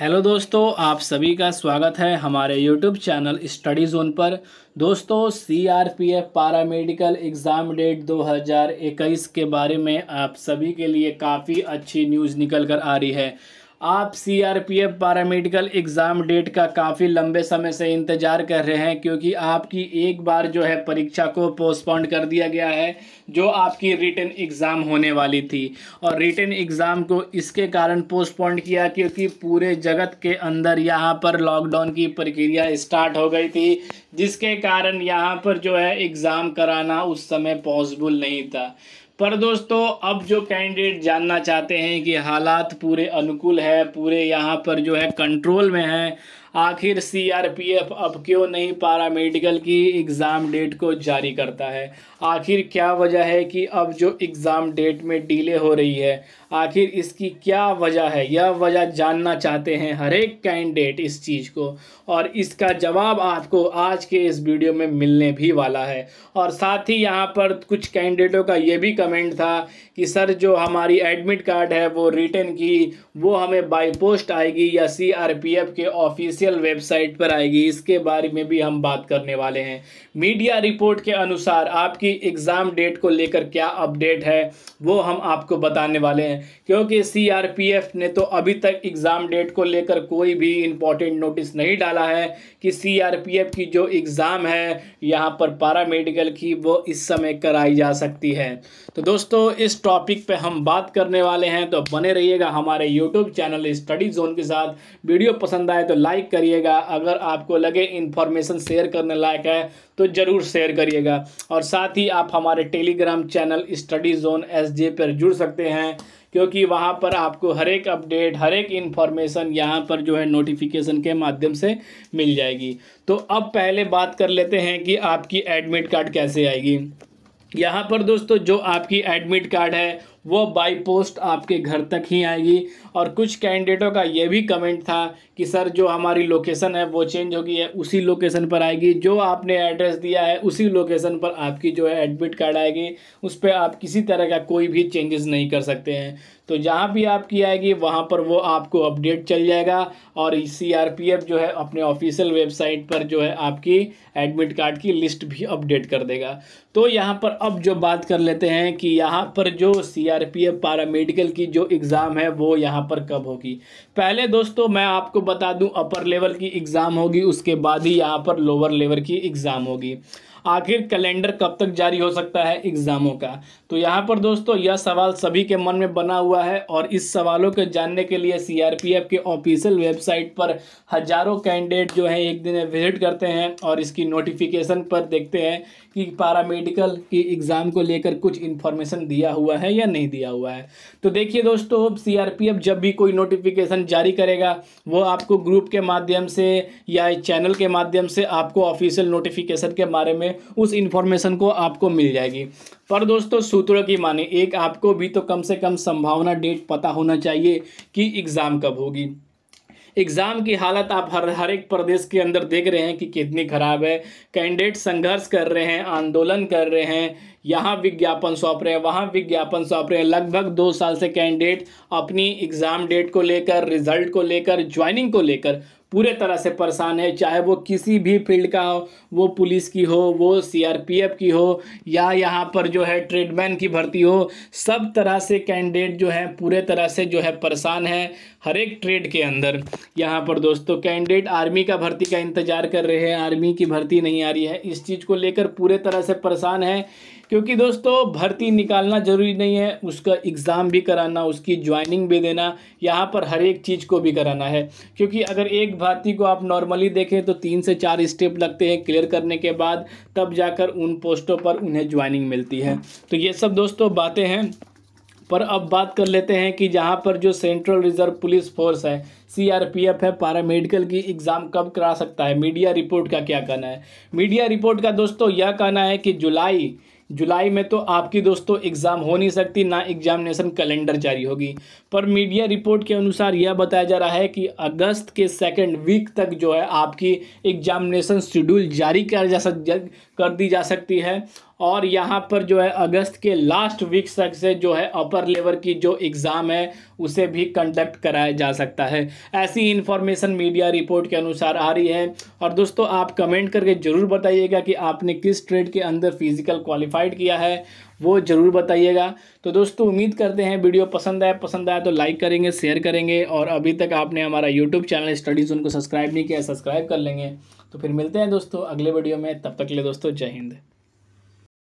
hello दोस्तों आप सभी का स्वागत है हमारे यूट्यूब चैनल स्टडी जोन पर दोस्तों सीआरपीएफ पैरामेडिकल एग्ज़ाम डेट 2021 के बारे में आप सभी के लिए काफ़ी अच्छी न्यूज़ निकल कर आ रही है आप सीआरपीएफ पैरामेडिकल एग्ज़ाम डेट का काफ़ी लंबे समय से इंतज़ार कर रहे हैं क्योंकि आपकी एक बार जो है परीक्षा को पोस्टपोन कर दिया गया है जो आपकी रिटर्न एग्ज़ाम होने वाली थी और रिटर्न एग्ज़ाम को इसके कारण पोस्टपोन किया क्योंकि पूरे जगत के अंदर यहाँ पर लॉकडाउन की प्रक्रिया स्टार्ट हो गई थी जिसके कारण यहाँ पर जो है एग्ज़ाम कराना उस समय पॉसिबल नहीं था पर दोस्तों अब जो कैंडिडेट जानना चाहते हैं कि हालात पूरे अनुकूल है पूरे यहाँ पर जो है कंट्रोल में है आखिर सीआरपीएफ अब क्यों नहीं पारामेडिकल की एग्ज़ाम डेट को जारी करता है आखिर क्या वजह है कि अब जो एग्ज़ाम डेट में डीले हो रही है आखिर इसकी क्या वजह है यह वजह जानना चाहते हैं हर एक कैंडिडेट इस चीज़ को और इसका जवाब आपको आज के इस वीडियो में मिलने भी वाला है और साथ ही यहाँ पर कुछ कैंडिडेटों का ये भी कमेंट था कि सर जो हमारी एडमिट कार्ड है वो रिटर्न की वो हमें बाई पोस्ट आएगी या सी के ऑफिस ऑफिशियल वेबसाइट पर आएगी इसके बारे में भी हम बात करने वाले हैं मीडिया रिपोर्ट के अनुसार आपकी एग्ज़ाम डेट को लेकर क्या अपडेट है वो हम आपको बताने वाले हैं क्योंकि सीआरपीएफ ने तो अभी तक एग्ज़ाम डेट को लेकर कोई भी इम्पोर्टेंट नोटिस नहीं डाला है कि सी की जो एग्ज़ाम है यहाँ पर मेडिकल की वो इस समय कराई जा सकती है तो दोस्तों इस टॉपिक पे हम बात करने वाले हैं तो बने रहिएगा हमारे यूट्यूब चैनल स्टडी जोन के साथ वीडियो पसंद आए तो लाइक करिएगा अगर आपको लगे इन्फॉर्मेशन शेयर करने लायक है तो ज़रूर शेयर करिएगा और साथ ही आप हमारे Telegram channel study zone S J पर जुड़ सकते हैं क्योंकि वहाँ पर आपको हर एक अपडेट हर एक इन्फॉर्मेशन यहाँ पर जो है नोटिफिकेशन के माध्यम से मिल जाएगी तो अब पहले बात कर लेते हैं कि आपकी एडमिट कार्ड कैसे आएगी यहाँ पर दोस्तों जो आपकी एडमिट कार्ड है वो बाई पोस्ट आपके घर तक ही आएगी और कुछ कैंडिडेटों का ये भी कमेंट था कि सर जो हमारी लोकेशन है वो चेंज होगी है उसी लोकेशन पर आएगी जो आपने एड्रेस दिया है उसी लोकेशन पर आपकी जो है एडमिट कार्ड आएगी उस पर आप किसी तरह का कोई भी चेंजेस नहीं कर सकते हैं तो जहाँ भी आपकी आएगी वहाँ पर वो आपको अपडेट चल जाएगा और सी जो है अपने ऑफिशियल वेबसाइट पर जो है आपकी एडमिट कार्ड की लिस्ट भी अपडेट कर देगा तो यहाँ पर अब जो बात कर लेते हैं कि यहाँ पर जो सी सीआरपीएफ e पैरामेडिकल की जो एग्ज़ाम है वो यहाँ पर कब होगी पहले दोस्तों मैं आपको बता दूं अपर लेवल की एग्ज़ाम होगी उसके बाद ही यहाँ पर लोअर लेवल की एग्ज़ाम होगी आखिर कैलेंडर कब तक जारी हो सकता है एग्ज़ामों का तो यहाँ पर दोस्तों यह सवाल सभी के मन में बना हुआ है और इस सवालों को जानने के लिए सीआरपीएफ के ऑफिशियल वेबसाइट पर हज़ारों कैंडिडेट जो है एक दिन विजिट करते हैं और इसकी नोटिफिकेशन पर देखते हैं कि पारामेडिकल की एग्ज़ाम को लेकर कुछ इन्फॉर्मेशन दिया हुआ है या नहीं दिया हुआ है तो देखिए दोस्तों सी जब भी कोई नोटिफिकेशन जारी करेगा वो आपको ग्रुप के माध्यम से या चैनल के माध्यम से आपको ऑफिशियल नोटिफिकेशन के बारे में है उस इन्फॉर्मेशन को आपको मिल जाएगी पर दोस्तों सूत्रों की माने एक आपको भी तो कम से कम संभावना डेट पता होना चाहिए कि एग्ज़ाम कब होगी एग्ज़ाम की हालत आप हर हर एक प्रदेश के अंदर देख रहे हैं कि कितनी ख़राब है कैंडिडेट संघर्ष कर रहे हैं आंदोलन कर रहे हैं यहाँ विज्ञापन सौंप रहे हैं वहाँ विज्ञापन सौंप रहे हैं लगभग दो साल से कैंडिडेट अपनी एग्ज़ाम डेट को लेकर रिजल्ट को लेकर ज्वाइनिंग को लेकर पूरे तरह से परेशान है चाहे वो किसी भी फील्ड का हो वो पुलिस की हो वो सीआरपीएफ की हो या यहाँ पर जो है ट्रेडमैन की भर्ती हो सब तरह से कैंडिडेट जो है पूरे तरह से जो है परेशान है हर एक ट्रेड के अंदर यहाँ पर दोस्तों कैंडिडेट आर्मी का भर्ती का इंतज़ार कर रहे हैं आर्मी की भर्ती नहीं आ रही है इस चीज़ को लेकर पूरे तरह से परेशान है क्योंकि दोस्तों भर्ती निकालना ज़रूरी नहीं है उसका एग्ज़ाम भी कराना उसकी ज्वाइनिंग भी देना यहाँ पर हर एक चीज़ को भी कराना है क्योंकि अगर एक भर्ती को आप नॉर्मली देखें तो तीन से चार स्टेप लगते हैं क्लियर करने के बाद तब जाकर उन पोस्टों पर उन्हें ज्वाइनिंग मिलती है तो ये सब दोस्तों बातें हैं पर अब बात कर लेते हैं कि जहाँ पर जो सेंट्रल रिजर्व पुलिस फोर्स है सीआरपीएफ है पैरामेडिकल की एग्ज़ाम कब करा सकता है मीडिया रिपोर्ट का क्या कहना है मीडिया रिपोर्ट का दोस्तों यह कहना है कि जुलाई जुलाई में तो आपकी दोस्तों एग्ज़ाम हो नहीं सकती ना एग्जामिनेशन कैलेंडर जारी होगी पर मीडिया रिपोर्ट के अनुसार यह बताया जा रहा है कि अगस्त के सेकेंड वीक तक जो है आपकी एग्जामिनेशन शेड्यूल जारी कर जा सक कर दी जा सकती है और यहाँ पर जो है अगस्त के लास्ट वीक तक से जो है अपर लेवल की जो एग्ज़ाम है उसे भी कंडक्ट कराया जा सकता है ऐसी इन्फॉर्मेशन मीडिया रिपोर्ट के अनुसार आ रही है और दोस्तों आप कमेंट करके ज़रूर बताइएगा कि आपने किस ट्रेड के अंदर फिजिकल क्वालिफाइड किया है वो ज़रूर बताइएगा तो दोस्तों उम्मीद करते हैं वीडियो पसंद आए पसंद आया तो लाइक करेंगे शेयर करेंगे और अभी तक आपने हमारा यूट्यूब चैनल स्टडीज़ उनको सब्सक्राइब नहीं किया सब्सक्राइब कर लेंगे तो फिर मिलते हैं दोस्तों अगले वीडियो में तब तक ले दोस्तों जय हिंद